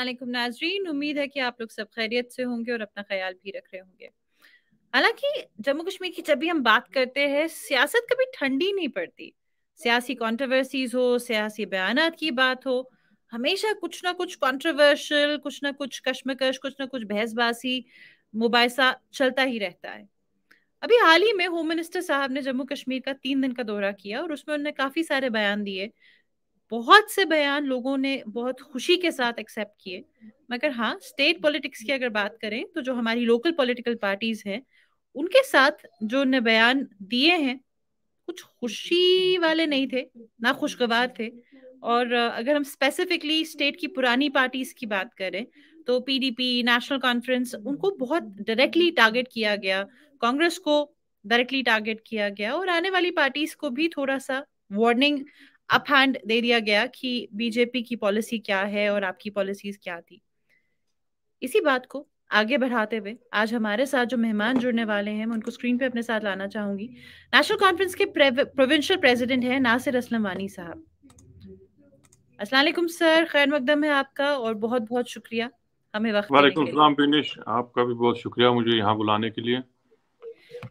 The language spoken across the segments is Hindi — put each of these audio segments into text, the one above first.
असलम नाजरीन उम्मीद है कि आप लोग सब खैरियत से होंगे और अपना ख्याल भी रख रहे होंगे हालांकि जम्मू कश्मीर की जब भी हम बात करते हैं सियासत कभी ठंडी नहीं पड़ती सियासी कॉन्ट्रोवर्सीज हो सियासी बयान की बात हो हमेशा कुछ ना कुछ कॉन्ट्रोवर्शल कुछ ना कुछ कश्मकश कुछ ना कुछ बहसबाजी मुबासा चलता ही रहता है अभी हाल ही में होम मिनिस्टर साहब ने जम्मू कश्मीर का तीन दिन का दौरा किया और उसमें उन्होंने काफी सारे बयान दिए बहुत से बयान लोगों ने बहुत खुशी के साथ एक्सेप्ट किए मगर हाँ स्टेट पॉलिटिक्स की अगर बात करें तो जो हमारी लोकल पॉलिटिकल पार्टीज हैं उनके साथ जो ने बयान दिए हैं कुछ खुशी वाले नहीं थे ना खुशगवार थे और अगर हम स्पेसिफिकली स्टेट की पुरानी पार्टीज की बात करें तो पीडीपी नेशनल कॉन्फ्रेंस उनको बहुत डायरेक्टली टारगेट किया गया कांग्रेस को डायरेक्टली टारगेट किया गया और आने वाली पार्टीज को भी थोड़ा सा वार्निंग अप हैंड दे दिया गया कि बीजेपी की पॉलिसी क्या है और आपकी पॉलिसीज क्या थी इसी बात को आगे बढ़ाते हुए आज हमारे साथ जो मेहमान जुड़ने वाले हैं मैं उनको स्क्रीन पे अपने साथ लाना चाहूंगी नेशनल कॉन्फ्रेंस के प्रोविंशियल प्रेसिडेंट हैं नासिर असलम वानी साहब असलाकुम सर खैर मकदम है आपका और बहुत बहुत शुक्रिया हमें वक्त आपका भी बहुत शुक्रिया मुझे यहाँ बुलाने के लिए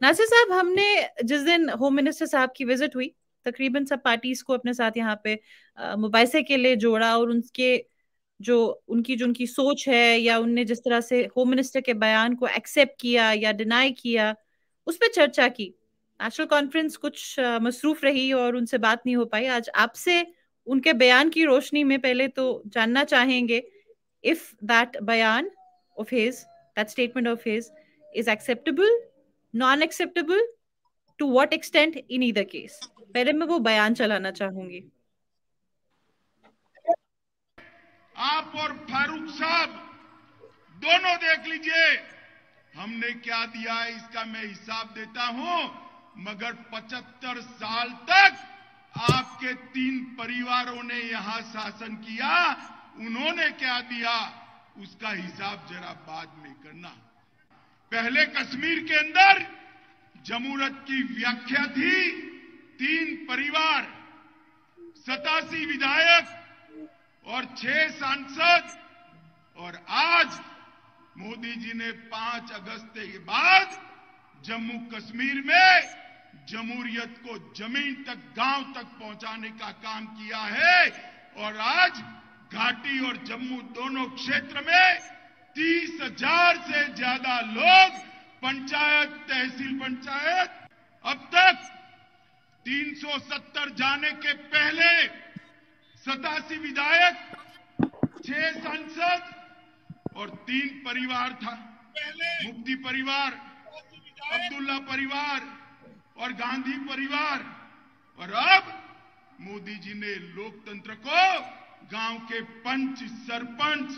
नासिर साहब हमने जिस दिन होम मिनिस्टर साहब की विजिट हुई तकरीबन सब पार्टीज को अपने साथ यहाँ पे मुबासे के लिए जोड़ा और उनके जो उनकी जो उनकी सोच है या उनने जिस तरह से होम मिनिस्टर के बयान को एक्सेप्ट किया या डिनाई किया उस पर चर्चा की नेशनल कॉन्फ्रेंस कुछ मसरूफ रही और उनसे बात नहीं हो पाई आज आपसे उनके बयान की रोशनी में पहले तो जानना चाहेंगे इफ दैट बयान of his that statement of his is acceptable non acceptable to what extent in either case पहले मैं वो बयान चलाना चाहूंगी आप और फारूक साहब दोनों देख लीजिए हमने क्या दिया है इसका मैं हिसाब देता हूं मगर 75 साल तक आपके तीन परिवारों ने यहां शासन किया उन्होंने क्या दिया उसका हिसाब जरा बाद में करना पहले कश्मीर के अंदर जमूरत की व्याख्या थी तीन परिवार सतासी विधायक और छह सांसद और आज मोदी जी ने पांच अगस्त के बाद जम्मू कश्मीर में जमूरियत को जमीन तक गांव तक पहुंचाने का काम किया है और आज घाटी और जम्मू दोनों क्षेत्र में तीस हजार से ज्यादा लोग पंचायत तहसील पंचायत अब तक 370 जाने के पहले सतासी विधायक छह सांसद और तीन परिवार था मुफ्ती परिवार अब्दुल्ला परिवार और गांधी परिवार और अब मोदी जी ने लोकतंत्र को गांव के पंच सरपंच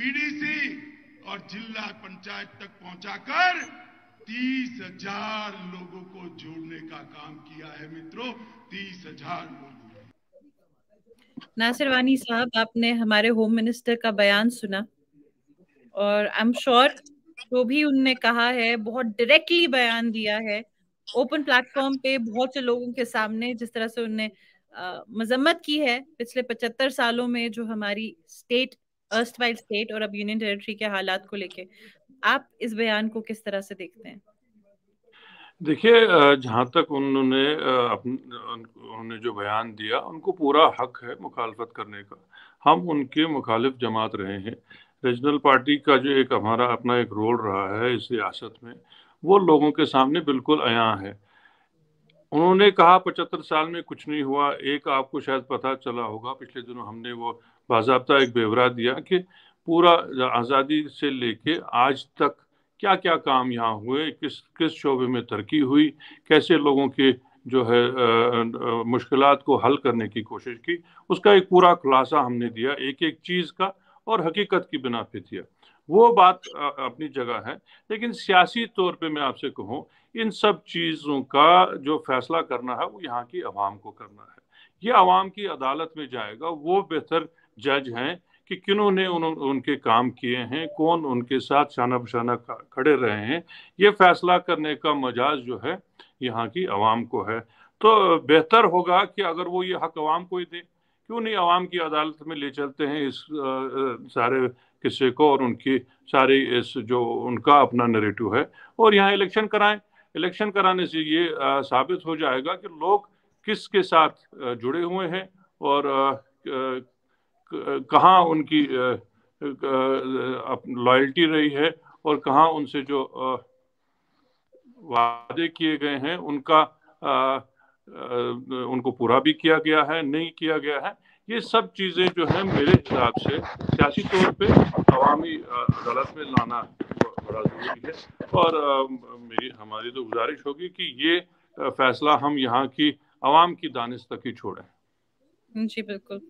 बीडीसी और जिला पंचायत तक पहुंचाकर तीस हजार लोगों को जोड़ने का काम किया है मित्रों तीस हजार लोगों नासिर वानी साहब आपने हमारे होम मिनिस्टर का बयान सुना और आई एम श्योर जो भी उनने कहा है बहुत डायरेक्टली बयान दिया है ओपन प्लेटफॉर्म पे बहुत से लोगों के सामने जिस तरह से उनने मजम्मत की है पिछले पचहत्तर सालों में जो हमारी स्टेट अर्स्टवाइल स्टेट और अब यूनियन टेरिटरी के हालात को लेके आप इस बयान को किस तरह से देखते हैं देखिए जहाँ तक उन्होंने उन्होंने जो बयान दिया उनको पूरा हक है मुखालफत करने का हम उनके मुखालिफ जमात रहे हैं रीजनल पार्टी का जो एक हमारा अपना एक रोल रहा है इस रियासत में वो लोगों के सामने बिल्कुल अया है उन्होंने कहा पचहत्तर साल में कुछ नहीं हुआ एक आपको शायद पता चला होगा पिछले दिनों हमने वो बाबा एक ब्यौरा दिया कि पूरा आज़ादी से लेके आज तक क्या क्या काम यहाँ हुए किस किस शोबे में तरक्की हुई कैसे लोगों के जो है मुश्किल को हल करने की कोशिश की उसका एक पूरा खुलासा हमने दिया एक एक चीज़ का और हकीकत की बिना पे दिया वो बात अपनी जगह है लेकिन सियासी तौर पे मैं आपसे कहूँ इन सब चीज़ों का जो फैसला करना है वो यहाँ की आवाम को करना है ये आवाम की अदालत में जाएगा वो बेहतर जज हैं कि किन्होंने उन, उनके काम किए हैं कौन उनके साथ शाना बशाना खड़े रहे हैं ये फैसला करने का मजाज जो है यहाँ की आवाम को है तो बेहतर होगा कि अगर वो ये हक आवाम को ही दें क्यों नहीं आवाम की अदालत में ले चलते हैं इस आ, सारे किस्से को और उनकी सारी इस जो उनका अपना नरेटिव है और यहाँ इलेक्शन कराएं इलेक्शन कराने से ये आ, साबित हो जाएगा कि लोग किसके साथ जुड़े हुए हैं और आ, कहाँ उनकी लॉयल्टी रही है और कहाँ उनसे जो वादे किए गए हैं उनका उनको पूरा भी किया गया है नहीं किया गया है ये सब चीज़ें जो है मेरे हिसाब से सियासी तौर पे अवामी अदालत में लाना बड़ा ज़रूरी है और मेरी हमारी तो गुजारिश होगी कि ये फैसला हम यहाँ की आवाम की दानिश तक ही छोड़ें जी बिल्कुल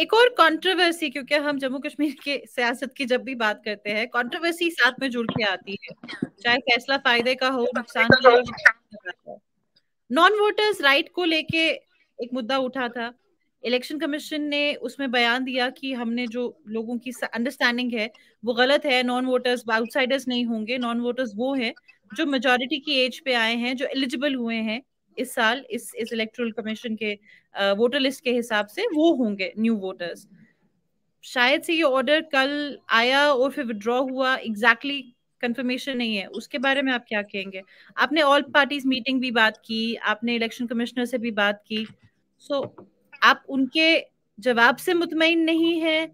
एक और कंट्रोवर्सी क्योंकि हम जम्मू कश्मीर के सियासत की जब भी बात करते हैं कंट्रोवर्सी साथ में जुड़ के आती है चाहे फैसला फायदे का हो नुकसान का हो नॉन वोटर्स राइट को लेके एक मुद्दा उठा था इलेक्शन कमीशन ने उसमें बयान दिया कि हमने जो लोगों की अंडरस्टैंडिंग है वो गलत है नॉन वोटर्स आउटसाइडर्स नहीं होंगे नॉन वोटर्स वो है जो मेजोरिटी की एज पे आए हैं जो एलिजिबल हुए हैं इस साल इस इस इलेक्ट्रल कमीशन के वोटर लिस्ट के हिसाब से वो होंगे न्यू वोटर्स शायद से ये ऑर्डर कल आया और फिर विड्रॉ हुआ एग्जैक्टली exactly कंफर्मेशन नहीं है उसके बारे में आप क्या कहेंगे आपने ऑल पार्टीज मीटिंग भी बात की आपने इलेक्शन कमिश्नर से भी बात की सो so, आप उनके जवाब से मुतमिन नहीं है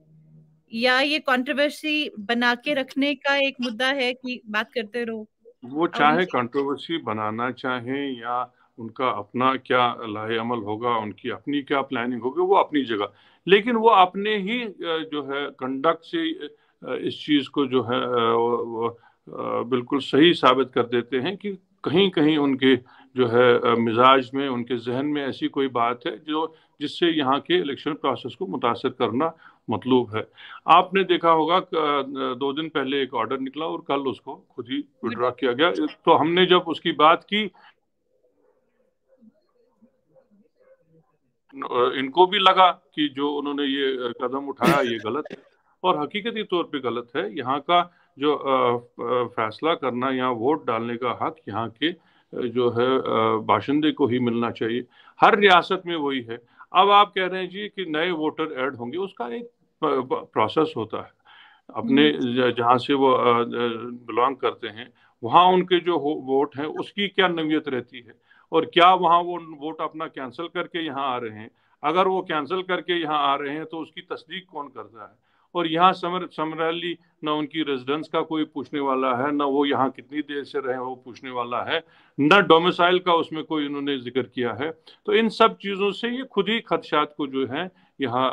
या ये कंट्रोवर्सी बना के रखने का एक मुद्दा है कि बात करते रहो वो चाहे कंट्रोवर्सी बनाना चाहे या उनका अपना क्या लाहे अमल होगा उनकी अपनी क्या प्लानिंग होगी वो अपनी जगह लेकिन वो अपने ही जो है कंडक्ट से इस चीज़ को जो है बिल्कुल सही साबित कर देते हैं कि कहीं कहीं उनके जो है मिजाज में उनके जहन में ऐसी कोई बात है जो जिससे यहाँ के इलेक्शन प्रोसेस को मुतासर करना मतलूब है आपने देखा होगा दो दिन पहले एक ऑर्डर निकला और कल उसको खुद ही विड्रा किया गया तो हमने जब उसकी बात की इनको भी लगा कि जो उन्होंने ये कदम उठाया ये गलत है और हकीकती तौर पे गलत है यहाँ का जो फैसला करना यहाँ वोट डालने का हक यहाँ के जो है बाशिंदे को ही मिलना चाहिए हर रियासत में वही है अब आप कह रहे हैं जी कि नए वोटर ऐड होंगे उसका एक प्रोसेस होता है अपने हम्म। जहाँ से वो बिलोंग करते हैं वहाँ उनके जो वोट हैं उसकी क्या नवीयत रहती है और क्या वहाँ वो वोट अपना कैंसिल करके यहाँ आ रहे हैं अगर वो कैंसिल करके यहाँ आ रहे हैं तो उसकी तस्दीक कौन करता है और यहाँ समर समरैली ना उनकी रेजिडेंस का कोई पूछने वाला है ना वो यहाँ कितनी देर से रहे वो पूछने वाला है न डोमिसाइल का उसमें कोई इन्होंने जिक्र किया है तो इन सब चीज़ों से ये खुद ही खदशात को जो है यहाँ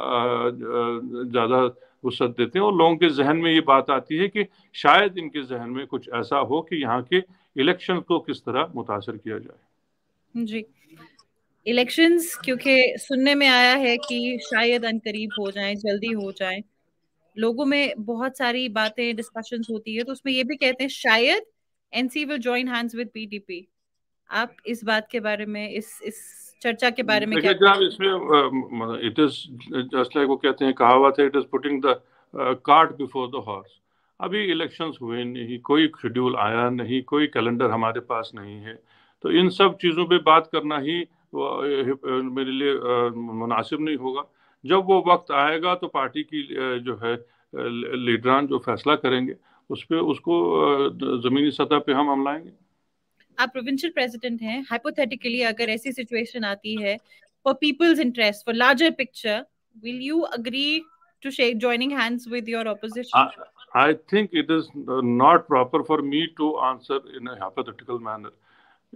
ज़्यादा वसत देते हैं और लोगों के जहन में ये बात आती है कि शायद इनके जहन में कुछ ऐसा हो कि यहाँ के इलेक्शन को किस तरह मुतासर किया जाए जी इलेक्शंस क्योंकि सुनने में आया है कि शायद अनकरीब हो जाए जल्दी हो जाए लोगों में बहुत सारी बातें डिस्कशंस होती है तो उसमें ये भी कहते हैं शायद NC will join hands with PDP आप इस बात के बारे में इस इस चर्चा के बारे में क्या जनाब इसमें इट इज जस्ट लाइक वो कहते हैं कहावत है it is putting the cart before the horse अभी इलेक्शंस हुए नहीं कोई शेड्यूल आया नहीं कोई कैलेंडर हमारे पास नहीं है तो इन सब चीज़ों पे बात करना ही मेरे लिए मुनासिब नहीं होगा जब वो वक्त आएगा तो पार्टी की जो है लीडरान जो फैसला करेंगे उस पर उसको ज़मीनी सतह पे हम हम लाएंगे आप प्रोविंशियल प्रेसिडेंट हैं हाइपोथेटिकली अगर ऐसी सिचुएशन आती है for people's interest for larger picture will you agree to shake joining hands with your opposition I think it is not proper for me to answer in a hypothetical manner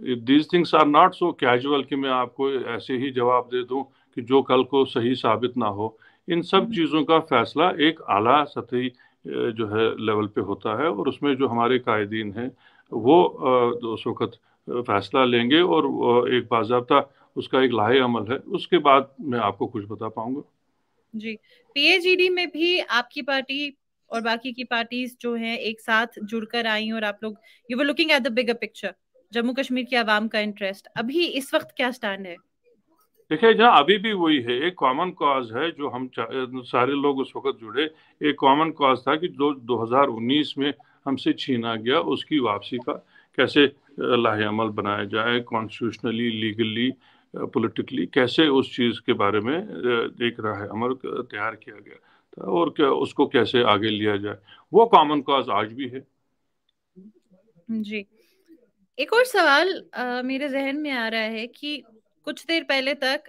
these things are not so casual कि मैं आपको ऐसे ही जवाब दे दूं कि जो कल को सही साबित ना हो इन सब हम्म। चीज़ों का फैसला एक आला सतही जो है लेवल पे होता है और उसमें जो हमारे कायदीन हैं वो उस वक़्त फैसला लेंगे और एक बाबा उसका एक लाहे अमल है उसके बाद मैं आपको कुछ बता पाऊंगा जी पीएजीडी में भी आपकी पार्टी और बाकी की पार्टीज जो हैं एक साथ जुड़कर आई और आप लोग you were looking at the bigger picture Jammu Kashmir की आवाम का इंटरेस्ट अभी इस वक्त क्या स्टैंड है देखिए जहाँ अभी भी वही है एक कॉमन कॉज है जो हम सारे लोग उस वक्त जुड़े एक कॉमन कॉज था कि जो 2019 में हमसे छीना गया उसकी वापसी का कैसे लाहेमल बनाया जाए कॉन्स्टिट्यूशनली लीगली पॉलिटिकली कैसे उस चीज़ के बारे में देख रहा है अमल तैयार किया गया था और क्या उसको कैसे आगे लिया जाए वो कॉमन कॉज आज भी है जी एक और सवाल आ, मेरे जहन में आ रहा है कि कुछ देर पहले तक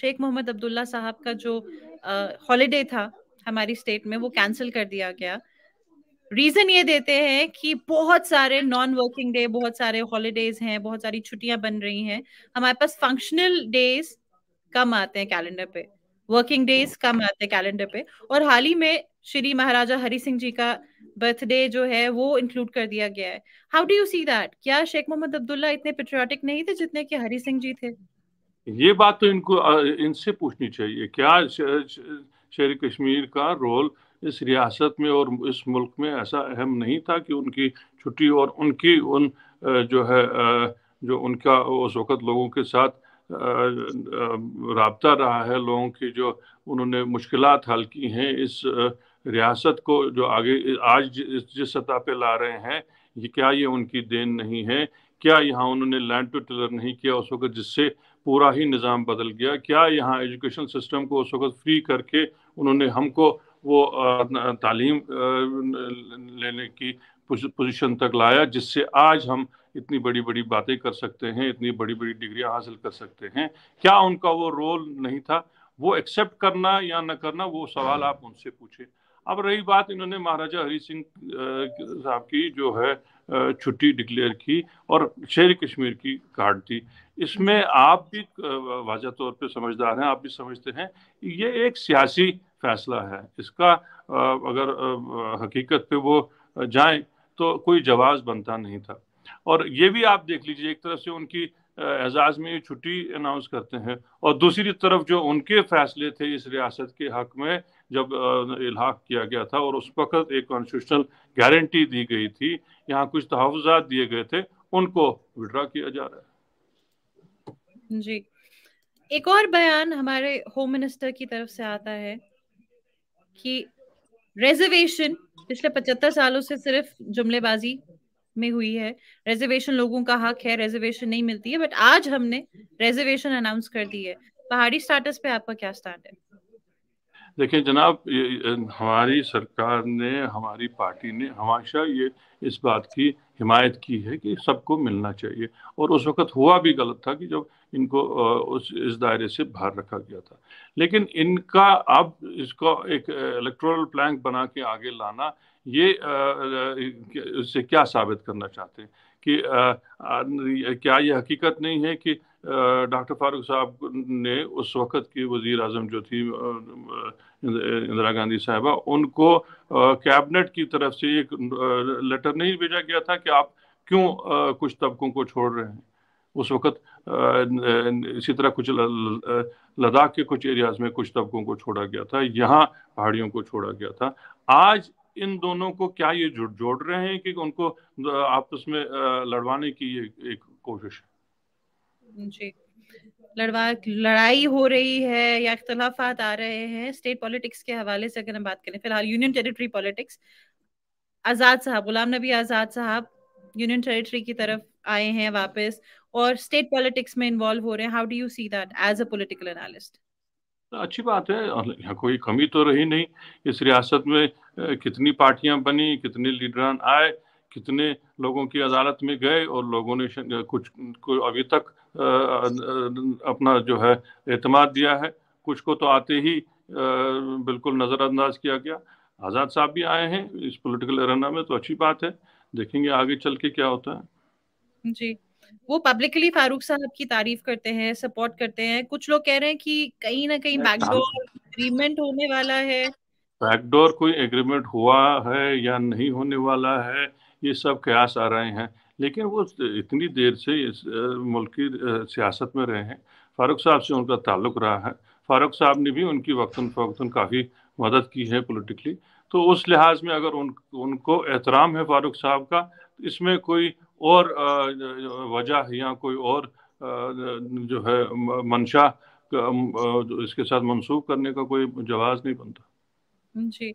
शेख मोहम्मद अब्दुल्ला साहब का जो हॉलिडे था हमारी स्टेट में वो कैंसिल कर दिया गया रीजन ये देते हैं कि बहुत सारे नॉन वर्किंग डे बहुत सारे हॉलीडेज हैं बहुत सारी छुट्टियां बन रही हैं हमारे पास फंक्शनल डेज कम आते हैं कैलेंडर पे वर्किंग डेज कम आते हैं कैलेंडर पे और हाल ही में श्री महाराजा हरि सिंह जी का बर्थडे जो है वो इंक्लूड कर दिया गया है how do you see that क्या शेख मोहम्मद अब्दुल्ला इतने पेट्रियाटिक नहीं थे जितने कि हरी सिंह जी थे ये बात तो इनको इनसे पूछनी चाहिए क्या शेर कश्मीर का रोल इस रियासत में और इस मुल्क में ऐसा अहम नहीं था कि उनकी छुट्टी और उनकी उन जो है जो उनका उस वक़्त लोगों के साथ रबता रहा है लोगों की जो उन्होंने मुश्किलात हल की हैं इस रियासत को जो आगे आज जिस सतह पे ला रहे हैं ये क्या ये उनकी देन नहीं है क्या यहाँ उन्होंने लैंड टू टिलर नहीं किया उस वक्त जिससे पूरा ही निज़ाम बदल गया क्या यहाँ एजुकेशन सिस्टम को उस वक्त फ्री करके उन्होंने हमको वो तालीम लेने की पोजीशन तक लाया जिससे आज हम इतनी बड़ी बड़ी बातें कर सकते हैं इतनी बड़ी बड़ी डिग्रियां हासिल कर सकते हैं क्या उनका वो रोल नहीं था वो एक्सेप्ट करना या न करना वो सवाल आप उनसे पूछें अब रही बात इन्होंने महाराजा हरि सिंह साहब की जो है छुट्टी डिक्लेयर की और शेर कश्मीर की काट दी इसमें आप भी वाजह तौर पे समझदार हैं आप भी समझते हैं ये एक सियासी फैसला है इसका अगर हकीकत पे वो जाए तो कोई जवाब बनता नहीं था और ये भी आप देख लीजिए एक तरफ से उनकी एजाज में छुट्टी अनाउंस करते हैं और दूसरी तरफ जो उनके फैसले थे इस रियासत के हक में जब इलाक किया गया था और उस वक्त एक कॉन्स्टिट्यूशनल गारंटी दी गई थी यहाँ कुछ तहफात दिए गए थे उनको विड्रा किया जा रहा है जी एक और बयान हमारे होम मिनिस्टर की तरफ से आता है कि रिजर्वेशन पिछले पचहत्तर सालों से सिर्फ जुमलेबाजी में हुई है रिजर्वेशन लोगों का हक है रिजर्वेशन नहीं मिलती है बट आज हमने रिजर्वेशन अनाउंस कर दी है पहाड़ी स्टेटस पे आपका क्या स्टैंड है देखिए जनाब हमारी सरकार ने हमारी पार्टी ने हमेशा ये इस बात की हिमायत की है कि सबको मिलना चाहिए और उस वक्त हुआ भी गलत था कि जब इनको उस इस दायरे से बाहर रखा गया था लेकिन इनका अब इसको एक इलेक्ट्रोल प्लैंक बना के आगे लाना ये इससे क्या साबित करना चाहते हैं कि क्या ये हकीकत नहीं है कि डॉक्टर फारूक साहब ने उस वक़्त की वजीर अजम जो थी इंदिरा गांधी साहबा उनको कैबिनेट की तरफ से एक लेटर नहीं भेजा गया था कि आप क्यों कुछ तबकों को छोड़ रहे हैं उस वक़्त इसी तरह कुछ लद्दाख के कुछ एरियाज़ में कुछ तबकों को छोड़ा गया था यहाँ पहाड़ियों को छोड़ा गया था आज इन दोनों को क्या ये जोड़ रहे हैं कि उनको आपस में लड़वाने की ये एक कोशिश है जी लड़वा लड़ाई हो रही है या इख्तलाफात आ रहे हैं स्टेट पॉलिटिक्स के हवाले से अगर हम बात करें फिलहाल यूनियन टेरिटरी पॉलिटिक्स आज़ाद साहब गुलाम नबी आज़ाद साहब यूनियन टेरिटरी की तरफ आए हैं वापस और स्टेट पॉलिटिक्स में इन्वॉल्व हो रहे हैं how do you see that as a political analyst अच्छी बात है यहाँ कोई कमी तो रही नहीं इस रियासत में कितनी पार्टियां बनी कितने लीडरान आए कितने लोगों की अदालत में गए और लोगों ने कुछ, को अभी तक अपना जो है अहतमाद दिया है कुछ को तो आते ही बिल्कुल नज़रअंदाज किया गया आज़ाद साहब भी आए हैं इस पॉलिटिकल एरना में तो अच्छी बात है देखेंगे आगे चल के क्या होता है जी वो पब्लिकली फारूक साहब की तारीफ करते हैं सपोर्ट करते हैं कुछ लोग कह रहे हैं कि कहीं ना कहीं बैकडोर एग्रीमेंट होने वाला है बैकडोर कोई एग्रीमेंट हुआ है या नहीं होने वाला है ये सब कयास आ रहे हैं लेकिन वो इतनी देर से इस मुल्क की सियासत में रहे हैं फारूक साहब से उनका ताल्लुक रहा है फारूक साहब ने भी उनकी वक्ता फ़वक्ता काफ़ी मदद की है पोलिटिकली तो उस लिहाज में अगर उन उनको एहतराम है फारूक साहब का इसमें कोई और वजह या कोई और जो है मंशा इसके साथ मनसूख करने का कोई जवाब नहीं बनता जी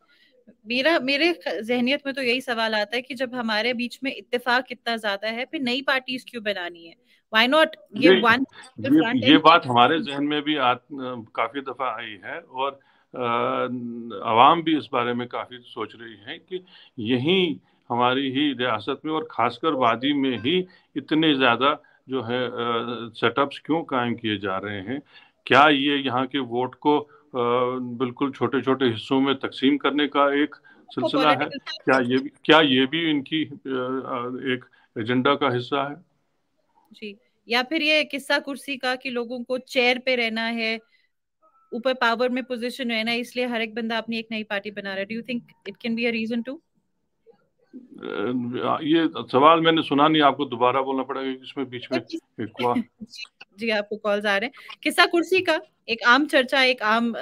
मेरा मेरे जहनीत में तो यही सवाल आता है कि जब हमारे बीच में इत्तेफाक कितना ज्यादा है फिर नई पार्टीज क्यों बनानी है वाई नॉट ये वन ये, ये, बात हमारे जहन में भी आत, काफी दफा आई है और आवाम भी इस बारे में काफी सोच रही है कि यही हमारी ही रियासत में और खासकर वादी में ही इतने ज्यादा जो है सेटअप्स क्यों कायम किए जा रहे हैं क्या ये यहाँ के वोट को बिल्कुल छोटे छोटे हिस्सों में तकसीम करने का एक सिलसिला है क्या ये भी क्या ये भी इनकी एक एजेंडा का हिस्सा है जी या फिर ये किस्सा कुर्सी का कि लोगों को चेयर पे रहना है ऊपर पावर में पोजीशन रहना है इसलिए हर एक बंदा अपनी एक नई पार्टी बना रहा है do you think it can be a reason to ये सवाल मैंने सुना नहीं आपको दोबारा बोलना पड़ेगा क्योंकि इसमें बीच में अच्छा। जी आपको कॉल्स आ रहे हैं किस्सा कुर्सी का एक आम चर्चा एक आम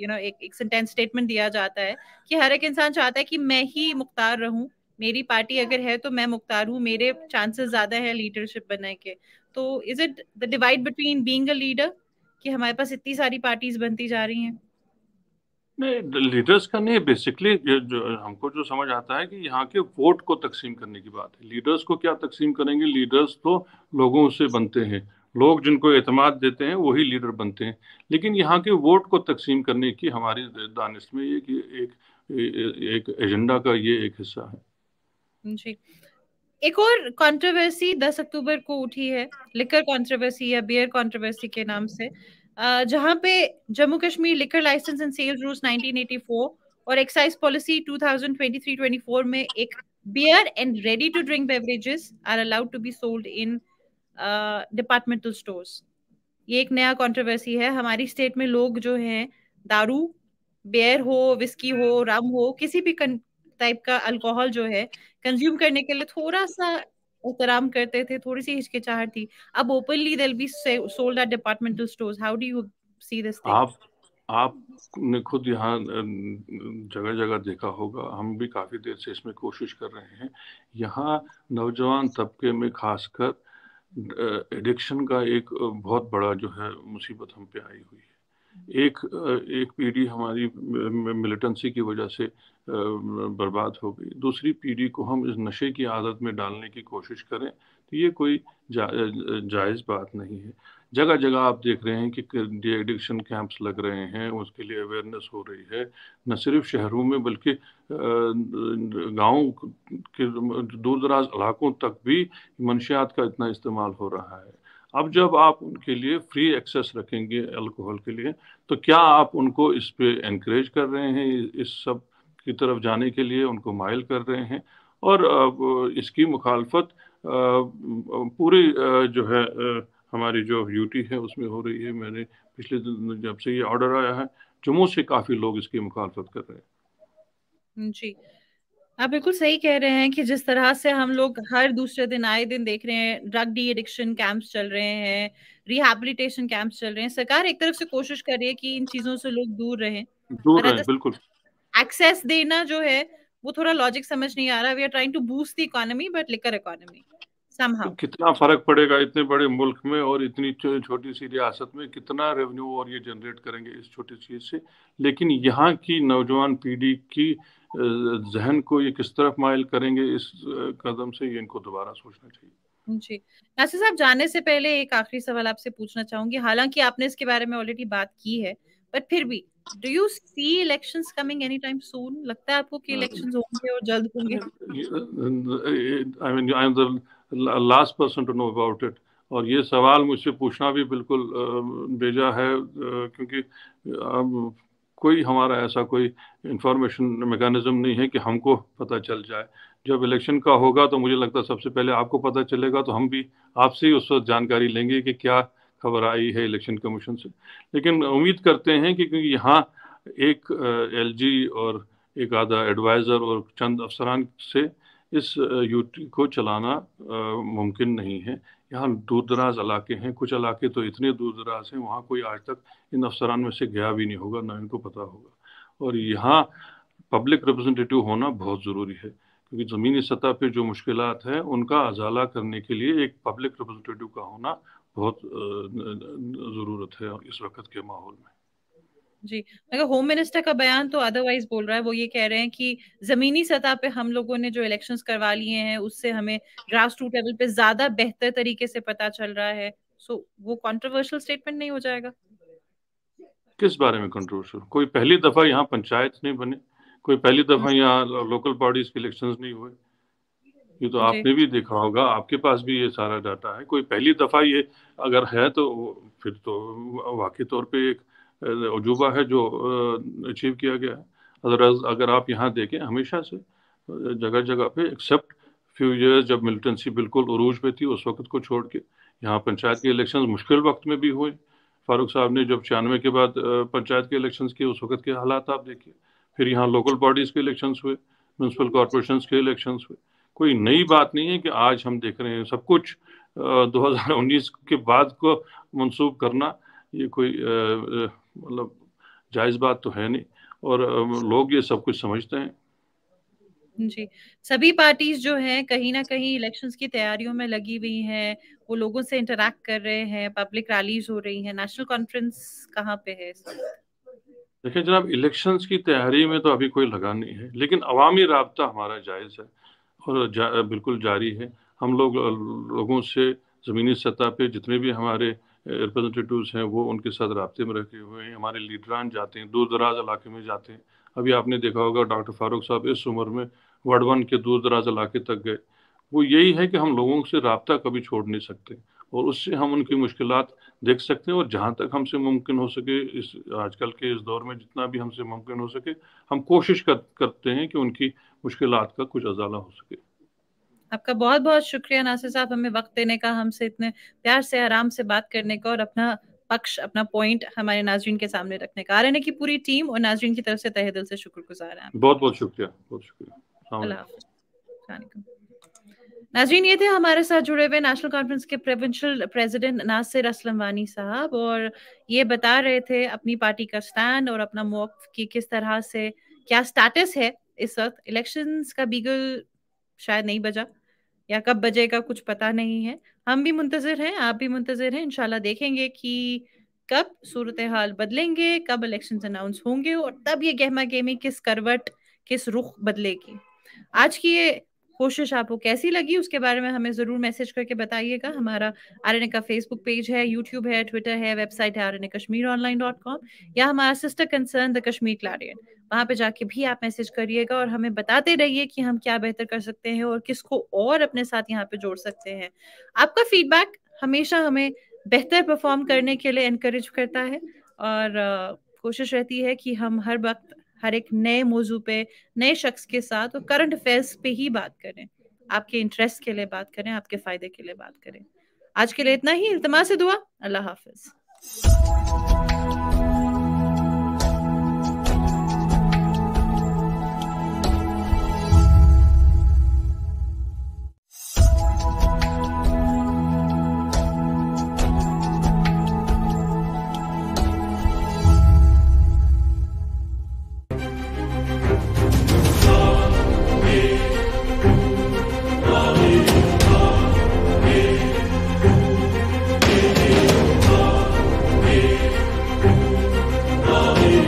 यू नो एक एक सेंटेंस स्टेटमेंट दिया जाता है कि हर एक इंसान चाहता है कि मैं ही मुख्तार रहूं मेरी पार्टी अगर है तो मैं मुख्तार हूं मेरे चांसेस ज्यादा है लीडरशिप बनने के तो is it the divide between being a leader कि हमारे पास इतनी सारी पार्टीज बनती जा रही हैं नहीं लीडर्स का नहीं बेसिकली जो हमको जो समझ आता है कि यहाँ के वोट को तकसीम करने की बात है लीडर्स को क्या तकसीम करेंगे लीडर्स तो लोगों से बनते हैं लोग जिनको एतमाद देते हैं वही लीडर बनते हैं लेकिन यहाँ के वोट को तकसीम करने की हमारी दानिश में ये कि एक, एक एजेंडा का ये एक हिस्सा है जी एक और कंट्रोवर्सी 10 अक्टूबर को उठी है लिकर कंट्रोवर्सी या बियर कंट्रोवर्सी के नाम से जहां पे Jammu Kashmir liquor licence and sales rules 1984 और एक्साइज पॉलिसी 2023-24 में एक beer and ready to drink beverages are allowed to be sold in departmental stores ये एक नया कंट्रोवर्सी है हमारी स्टेट में लोग जो हैं दारू बियर हो विस्की हो रम हो किसी भी टाइप का अल्कोहल जो है कंज्यूम करने के लिए थोड़ा सा एहतराम करते थे थोड़ी सी हिचकिचाहट थी अब openly they be sold at departmental stores how do you see this आप आपने खुद यहाँ जगह जगह देखा होगा हम भी काफ़ी देर से इसमें कोशिश कर रहे हैं यहाँ नौजवान तबके में खासकर एडिक्शन का एक बहुत बड़ा जो है मुसीबत हम पे आई हुई है एक एक पीढ़ी हमारी मिलिटेंसी की वजह से बर्बाद हो गई दूसरी पीढ़ी को हम इस नशे की आदत में डालने की कोशिश करें तो ये कोई जा, जायज़ बात नहीं है जगह जगह आप देख रहे हैं कि डी एडिक्शन कैंप्स लग रहे हैं उसके लिए अवेयरनेस हो रही है न सिर्फ शहरों में बल्कि गाँव के दूर दराज इलाकों तक भी मनशियात का इतना इस्तेमाल हो रहा है अब जब आप उनके लिए फ्री एक्सेस रखेंगे अल्कोहल के लिए तो क्या आप उनको इस पर इनक्रेज कर रहे हैं इस सब की तरफ जाने के लिए उनको माइल कर रहे हैं और इसकी मुखालफत पूरी जो है हमारी जो ड्यूटी है उसमें हो रही है मैंने पिछले दिन जब से ये ऑर्डर आया है जम्मू से काफ़ी लोग इसकी मुखालफत कर रहे हैं जी आप बिल्कुल सही कह रहे हैं कि जिस तरह से हम लोग हर दूसरे दिन आए दिन देख रहे हैं ड्रग डी एडिक्शन कैंप्स चल रहे हैं रिहेबिलिटेशन कैंप्स चल रहे हैं सरकार एक तरफ से कोशिश कर रही है कि इन चीजों से लोग दूर रहे दूर रहे बिल्कुल एक्सेस देना जो है वो थोड़ा लॉजिक समझ नहीं आ रहा we are trying to boost the economy but liquor economy somehow. कितना फर्क पड़ेगा इतने बड़े मुल्क में और इतनी छोटी सी रियासत में कितना रेवेन्यू और ये जनरेट करेंगे इस छोटी चीज से लेकिन यहाँ की नौजवान पीढ़ी की जहन को ये किस तरफ मायल करेंगे इस कदम से ये इनको दोबारा सोचना चाहिए जी नासिर साहब जाने से पहले एक आखिरी सवाल आपसे पूछना चाहूंगी हालांकि आपने इसके बारे में ऑलरेडी बात की है बट फिर भी do you see elections coming any time soon लगता है आपको कि इलेक्शंस hmm. होंगे और जल्द होंगे I mean I am the last person to know about it और ये सवाल मुझसे पूछना भी बिल्कुल बेजा है क्योंकि अब कोई हमारा ऐसा कोई इंफॉर्मेशन मेकानिज़म नहीं है कि हमको पता चल जाए जब इलेक्शन का होगा तो मुझे लगता है सबसे पहले आपको पता चलेगा तो हम भी आपसे ही उस वक्त जानकारी लेंगे कि क्या खबर आई है इलेक्शन कमीशन से लेकिन उम्मीद करते हैं कि क्योंकि यहाँ एक एलजी और एक आधा एडवाइज़र और चंद अफसरान से इस यूटी को चलाना मुमकिन नहीं है यहाँ दूर दराज इलाके हैं कुछ इलाके तो इतने दूर दराज हैं वहाँ कोई आज तक इन अफसरान में से गया भी नहीं होगा ना इनको पता होगा और यहाँ पब्लिक रिप्रेजेंटेटिव होना बहुत ज़रूरी है क्योंकि ज़मीनी सतह पर जो मुश्किल हैं उनका अजाला करने के लिए एक पब्लिक रिप्रेजेंटेटिव का होना बहुत ज़रूरत है इस वक्त के माहौल में जी मगर होम मिनिस्टर का बयान तो अदरवाइज बोल रहा है वो ये कह रहे हैं कि जमीनी सतह पे हम लोगों ने जो इलेक्शंस करवा लिए हैं उससे हमें ग्रास रूट लेवल पे ज्यादा बेहतर तरीके से पता चल रहा है सो so, वो कंट्रोवर्शियल स्टेटमेंट नहीं हो जाएगा किस बारे में कंट्रोवर्शियल कोई पहली दफा यहाँ पंचायत नहीं बने कोई पहली दफा यहाँ लोकल बॉडीज के इलेक्शन नहीं हुए ये तो आपने भी देखा होगा आपके पास भी ये सारा डाटा है कोई पहली दफा ये अगर है तो फिर तो वाकई तौर पे एक अजूबा है जो अचीव किया गया है अदर अगर आप यहाँ देखें हमेशा से जगह जगह पे एक्सेप्ट फ्यू ईयर्स जब मिलिटेंसी बिल्कुल अरूज पे थी उस वक्त को छोड़ के यहाँ पंचायत के इलेक्शन मुश्किल वक्त में भी हुए फारूक साहब ने जब छियानवे के बाद पंचायत के इलेक्शन किए उस वक्त के हालात आप देखिए फिर यहाँ लोकल बॉडीज़ के इलेक्शन हुए म्यूनसिपल कॉरपोरेशन के इलेक्शन हुए कोई नई बात नहीं है कि आज हम देख रहे हैं सब कुछ दो हज़ार उन्नीस के बाद को मनसूख करना ये कोई मतलब जायज़ बात तो है नहीं और लोग ये सब कुछ समझते हैं जी सभी पार्टीज जो हैं कहीं ना कहीं इलेक्शंस की तैयारियों में लगी हुई हैं वो लोगों से इंटरेक्ट कर रहे हैं पब्लिक रैलीज हो रही हैं नेशनल कॉन्फ्रेंस कहाँ पे है देखिए जनाब इलेक्शंस की तैयारी में तो अभी कोई लगा नहीं है लेकिन अवामी रहा हमारा जायज़ है और जा, बिल्कुल जारी है हम लोग लोगों से ज़मीनी सतह पे जितने भी हमारे रिप्रजेंटेटिवस हैं वो उनके साथ रबते में रखे हुए हैं हमारे लीडरान जाते हैं दूर दराज इलाके में जाते हैं अभी आपने देखा होगा डॉक्टर फारूक साहब इस उम्र में वर्ड वन के दूर दराज इलाके तक गए वो यही है कि हम लोगों से रबता कभी छोड़ नहीं सकते और उससे हम उनकी मुश्किल देख सकते हैं और जहाँ तक हमसे मुमकिन हो सके इस आजकल के इस दौर में जितना भी हमसे मुमकिन हो सके हम कोशिश कर, करते हैं कि उनकी मुश्किल का कुछ अजाला हो सके आपका बहुत बहुत शुक्रिया नासिर साहब हमें वक्त देने का हमसे इतने प्यार से आराम से बात करने का और अपना पक्ष अपना पॉइंट हमारे नाजरीन के सामने रखने का आर की पूरी टीम और नाजरीन की तरफ से तहे दिल से शुक्रगुजार हैं बहुत बहुत शुक्रिया बहुत शुक्रिया नाजरीन ये थे हमारे साथ जुड़े हुए नेशनल कॉन्फ्रेंस के प्रोविंशियल प्रेसिडेंट नासिर असलम वानी साहब और ये बता रहे थे अपनी पार्टी का स्टैंड और अपना मौक कि किस तरह से क्या स्टेटस है इस वक्त इलेक्शंस का बीगल शायद नहीं बजा या कब बजेगा कुछ पता नहीं है हम भी मुंतजर हैं आप भी मुंतजर हैं इनशाला देखेंगे कि कब सूरत हाल बदलेंगे कब इलेक्शन अनाउंस होंगे और तब ये गहमा गहमी किस करवट किस रुख बदलेगी आज की ये कोशिश आपको कैसी लगी उसके बारे में हमें जरूर मैसेज करके बताइएगा हमारा आर का फेसबुक पेज है यूट्यूब है ट्विटर है वेबसाइट है R N A Kashmir online dot com या हमारा sister concern the Kashmir Clarion वहां पे जाके भी आप मैसेज करिएगा और हमें बताते रहिए कि हम क्या बेहतर कर सकते हैं और किसको और अपने साथ यहाँ पे जोड़ सकते हैं आपका फीडबैक हमेशा हमें बेहतर परफॉर्म करने के लिए इनक्रेज करता है और कोशिश रहती है कि हम हर वक्त हर एक नए मौजू पे नए शख्स के साथ और करंट अफेयर्स पे ही बात करें आपके इंटरेस्ट के लिए बात करें आपके फायदे के लिए बात करें आज के लिए इतना ही इल्तमा से दुआ अल्लाह हाफिज़